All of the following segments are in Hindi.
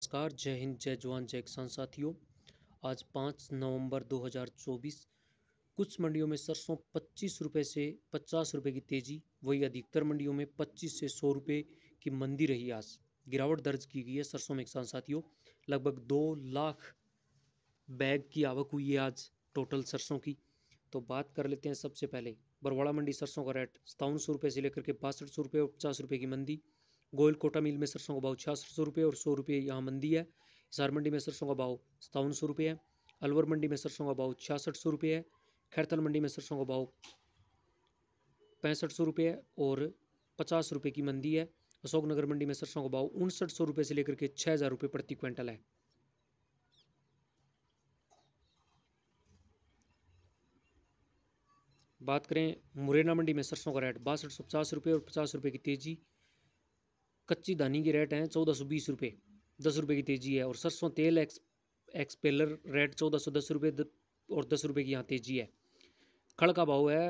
नमस्कार जय हिंद जय जवान जय किसान साथियों आज पाँच नवंबर 2024 कुछ मंडियों में सरसों पच्चीस रुपये से पचास रुपये की तेज़ी वही अधिकतर मंडियों में पच्चीस से सौ रुपये की मंदी रही आज गिरावट दर्ज की गई है सरसों में किसान साथियों लगभग दो लाख बैग की आवक हुई है आज टोटल सरसों की तो बात कर लेते हैं सबसे पहले बरवाड़ा मंडी सरसों का रेट सतावन सौ रुपये से लेकर के बासठ सौ रुपये और पचास रुपये की मंदी गोयल कोटा मिल में सरसों का भाव छियासठ सौ रुपये और सौ रुपये यहाँ मंदी है हिसार मंडी में सरसों का भाव सतावन सौ रुपये है अलवर मंडी में सरसों का भाव छियासठ सौ रुपये है खैरथल मंडी में सरसों का भाव पैंसठ सौ रुपये और पचास रुपये की मंदी है अशोकनगर मंडी में सरसों का भाव उनसठ सौ रुपये से लेकर के छः हज़ार रुपये प्रति क्विंटल है बात करें मुरैना मंडी में सरसों का रेट बासठ सौ पचास रुपये और पचास रुपये की तेज़ी कच्ची धानी की रेट है चौदह सौ बीस रुपये दस रुपये की तेज़ी है और सरसों तेल एक्स एक्सपेलर रेट चौदह सौ दस रुपये और दस रुपये की यहाँ तेज़ी है खड़ का भाव है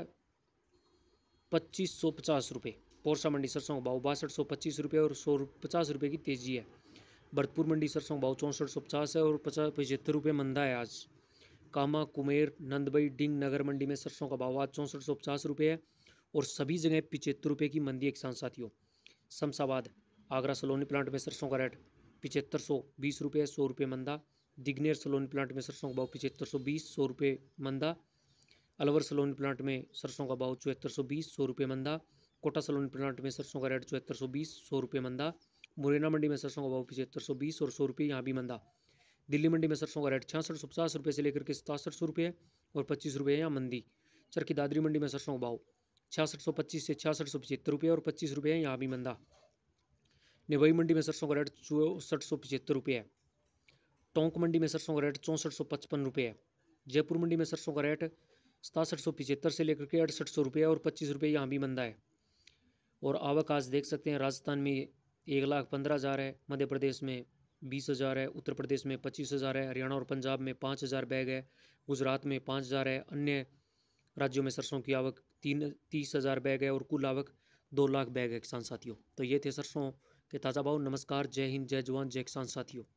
पच्चीस सौ पचास रुपये पोरसा मंडी सरसों का भाव बासठ सौ पच्चीस रुपये और सौ पचास रुपये की तेज़ी है भरतपुर मंडी सरसों का भाव चौंसठ सौ पचास है और पचास पचहत्तर रुपये मंदा है आज कामा कुमेर नंदबई डिंग नगर मंडी में सरसों का भाव आज चौंसठ सौ पचास रुपये है और सभी जगह पिचहत्तर रुपये की मंदी एक साथ साथियों शमशाबाद आगरा सलोनी प्लांट में सरसों का रेट पिछहत्तर सौ बीस रुपये सौ रुपये मंदा दिग्नेर सलोनी प्लांट में सरसों का भाव पिछहत्तर सौ बीस सौ रुपये मंदा अलवर सलोनी प्लांट में सरसों का भाव चौहत्तर सौ बीस सौ रुपये मंदा कोटा सलोनी प्लांट में सरसों का रेट चौहत्तर सौ बीस सौ रुपये मंदा मुरैना मंडी में सरसों का भाव पिछहत्तर सौ बीस और सौ रुपये यहाँ भी मंदा दिल्ली मंडी में सरसों का रेट छियासठ सौ पचास रुपये से लेकर के सतासठ सौ रुपये और पच्चीस रुपये यहाँ मंदी चरखी दादरी मंडी में सरसों का भाव छियासठ सौ पच्चीस से छियासठ सौ पचहत्तर रुपये और पच्चीस रुपये यहाँ भी मंदा नेवाई मंडी में सरसों का रेट चौसठ सौ पचहत्तर रुपये है टोंक मंडी में सरसों का रेट चौंसठ सौ पचपन रुपये है जयपुर मंडी में सरसों का रेट सतासठ सौ पचहत्तर से लेकर के अड़सठ सौ रुपये और पच्चीस रुपये यहाँ भी मंदा है और आवक आज देख सकते हैं राजस्थान में एक लाख पंद्रह हज़ार है मध्य प्रदेश में बीस हज़ार है उत्तर प्रदेश में पच्चीस हज़ार है हरियाणा और पंजाब में पाँच हज़ार बैग है गुजरात में पाँच हज़ार है अन्य राज्यों में सरसों की आवक तीन तीस हज़ार बैग है और कुल आवक दो लाख बैग है किसान साथियों तो ये थे सरसों के ताज़ा भाव नमस्कार जय हिंद जय जवान जय किसान साथियों